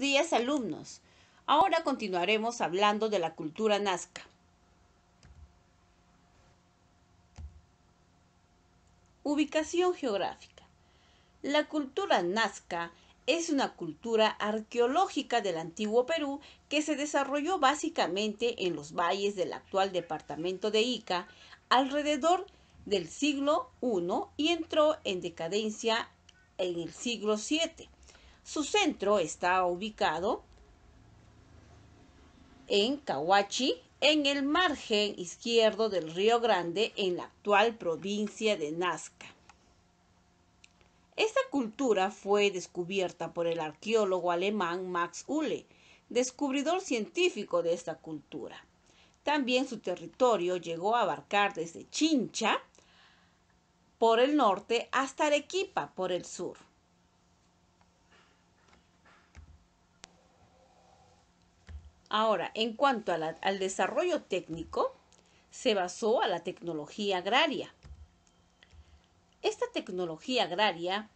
días alumnos. Ahora continuaremos hablando de la cultura nazca. Ubicación geográfica. La cultura nazca es una cultura arqueológica del antiguo Perú que se desarrolló básicamente en los valles del actual departamento de Ica alrededor del siglo I y entró en decadencia en el siglo VII su centro está ubicado en Kawachi, en el margen izquierdo del Río Grande, en la actual provincia de Nazca. Esta cultura fue descubierta por el arqueólogo alemán Max Uhle, descubridor científico de esta cultura. También su territorio llegó a abarcar desde Chincha por el norte hasta Arequipa por el sur. Ahora, en cuanto al desarrollo técnico, se basó a la tecnología agraria. Esta tecnología agraria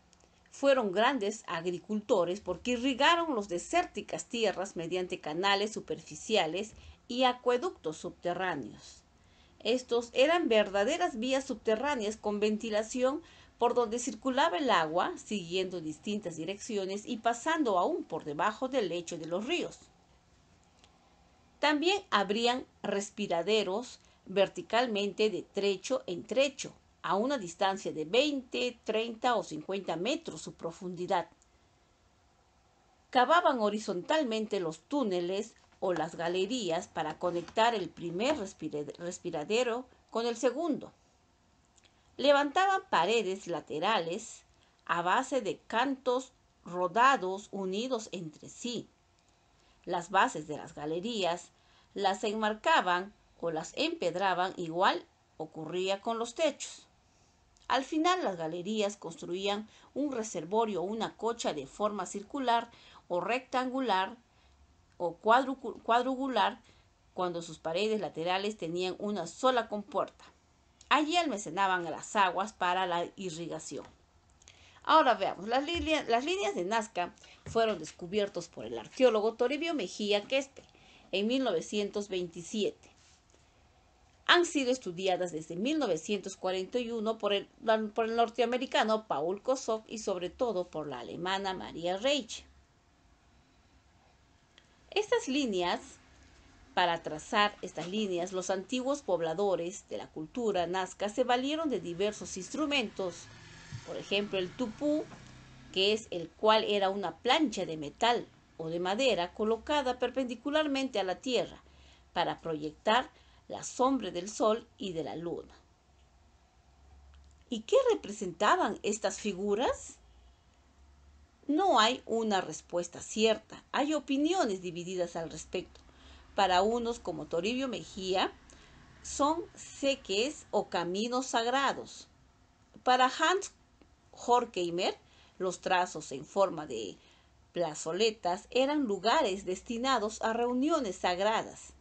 fueron grandes agricultores porque irrigaron los desérticas tierras mediante canales superficiales y acueductos subterráneos. Estos eran verdaderas vías subterráneas con ventilación por donde circulaba el agua, siguiendo distintas direcciones y pasando aún por debajo del lecho de los ríos. También habrían respiraderos verticalmente de trecho en trecho, a una distancia de 20, 30 o 50 metros su profundidad. Cavaban horizontalmente los túneles o las galerías para conectar el primer respiradero con el segundo. Levantaban paredes laterales a base de cantos rodados unidos entre sí las bases de las galerías las enmarcaban o las empedraban igual ocurría con los techos. Al final las galerías construían un reservorio o una cocha de forma circular o rectangular o cuadrangular cuando sus paredes laterales tenían una sola compuerta. Allí almacenaban las aguas para la irrigación. Ahora veamos, las, líneas, las líneas de Nazca fueron descubiertas por el arqueólogo Toribio Mejía Quespe en 1927. Han sido estudiadas desde 1941 por el, norteamericano Paul Kosok y sobre todo por la alemana María Reich. Estas líneas, para trazar estas líneas, los antiguos pobladores de la cultura nazca se valieron de diversos instrumentos por ejemplo, el tupú, que es el cual era una plancha de metal o de madera colocada perpendicularmente a la tierra para proyectar la sombra del sol y de la luna. ¿Y qué representaban estas figuras? No hay una respuesta cierta, hay opiniones divididas al respecto. Para unos como Toribio Mejía, son seques o caminos sagrados. Para Hans Horkheimer, los trazos en forma de plazoletas eran lugares destinados a reuniones sagradas.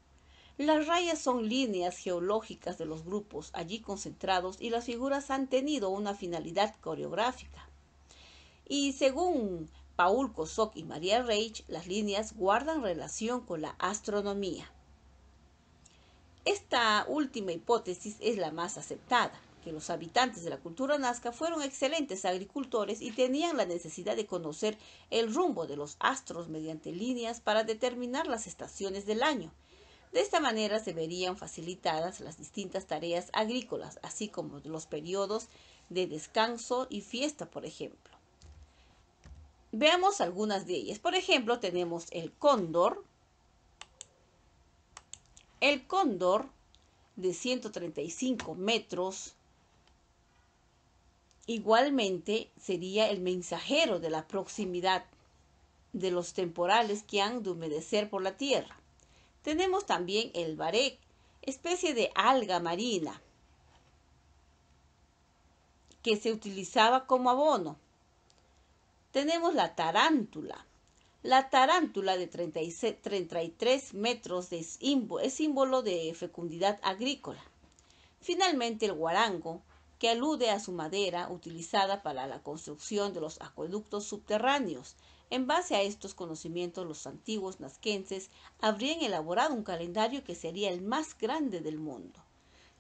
Las rayas son líneas geológicas de los grupos allí concentrados y las figuras han tenido una finalidad coreográfica. Y según Paul Kosok y María Reich, las líneas guardan relación con la astronomía. Esta última hipótesis es la más aceptada que los habitantes de la cultura nazca fueron excelentes agricultores y tenían la necesidad de conocer el rumbo de los astros mediante líneas para determinar las estaciones del año. De esta manera se verían facilitadas las distintas tareas agrícolas, así como los periodos de descanso y fiesta, por ejemplo. Veamos algunas de ellas. Por ejemplo, tenemos el cóndor. El cóndor de 135 metros Igualmente sería el mensajero de la proximidad de los temporales que han de humedecer por la tierra. Tenemos también el barec, especie de alga marina que se utilizaba como abono. Tenemos la tarántula. La tarántula de 33 metros es símbolo de fecundidad agrícola. Finalmente el guarango, que alude a su madera utilizada para la construcción de los acueductos subterráneos. En base a estos conocimientos, los antiguos nazquenses habrían elaborado un calendario que sería el más grande del mundo.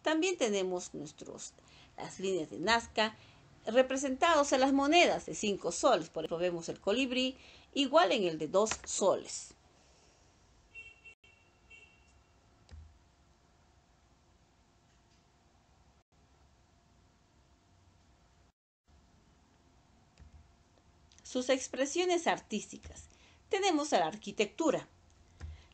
También tenemos nuestros, las líneas de Nazca representados en las monedas de cinco soles, por ejemplo vemos el colibrí, igual en el de dos soles. sus expresiones artísticas, tenemos a la arquitectura.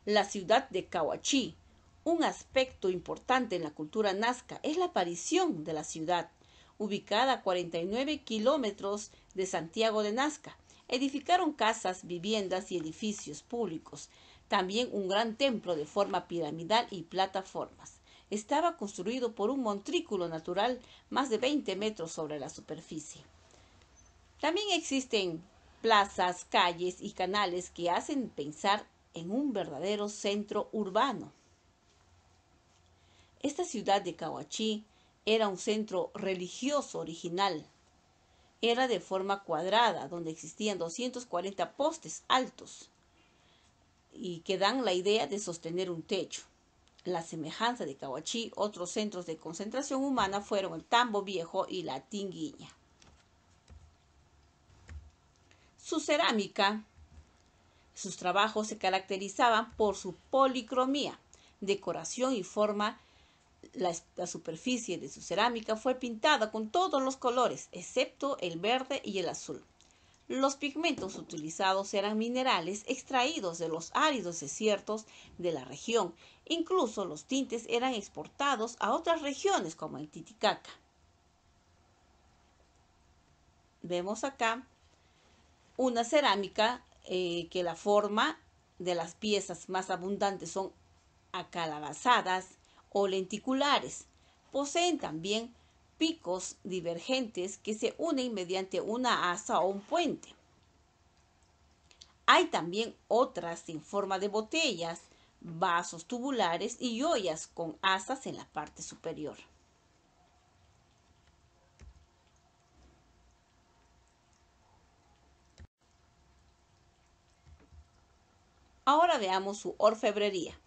La ciudad de Kawachi, un aspecto importante en la cultura nazca, es la aparición de la ciudad, ubicada a 49 kilómetros de Santiago de Nazca. Edificaron casas, viviendas y edificios públicos, también un gran templo de forma piramidal y plataformas. Estaba construido por un montrículo natural más de 20 metros sobre la superficie. También existen plazas, calles y canales que hacen pensar en un verdadero centro urbano. Esta ciudad de Cahuachí era un centro religioso original. Era de forma cuadrada, donde existían 240 postes altos y que dan la idea de sostener un techo. La semejanza de Cahuachí, otros centros de concentración humana fueron el Tambo Viejo y la Tinguiña. Su cerámica, sus trabajos se caracterizaban por su policromía, decoración y forma. La, superficie de su cerámica fue pintada con todos los colores, excepto el verde y el azul. Los pigmentos utilizados eran minerales extraídos de los áridos desiertos de la región. Incluso los tintes eran exportados a otras regiones como el Titicaca. Vemos acá una cerámica eh, que la forma de las piezas más abundantes son acalabazadas o lenticulares. Poseen también picos divergentes que se unen mediante una asa o un puente. Hay también otras en forma de botellas, vasos tubulares y ollas con asas en la parte superior. Ahora veamos su orfebrería.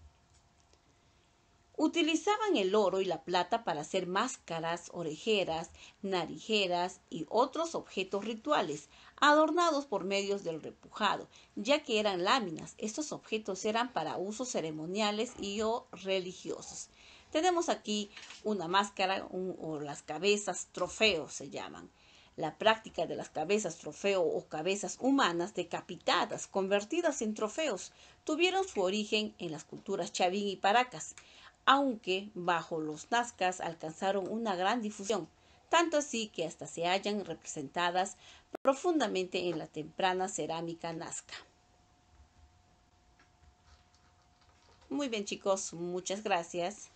Utilizaban el oro y la plata para hacer máscaras, orejeras, narijeras y otros objetos rituales, adornados por medios del repujado, ya que eran láminas. Estos objetos eran para usos ceremoniales y o religiosos. Tenemos aquí una máscara o las cabezas, trofeos se llaman la práctica de las cabezas trofeo o cabezas humanas decapitadas, convertidas en trofeos, tuvieron su origen en las culturas chavín y paracas, aunque bajo los nazcas alcanzaron una gran difusión, tanto así que hasta se hallan representadas profundamente en la temprana cerámica nazca. Muy bien chicos, muchas gracias.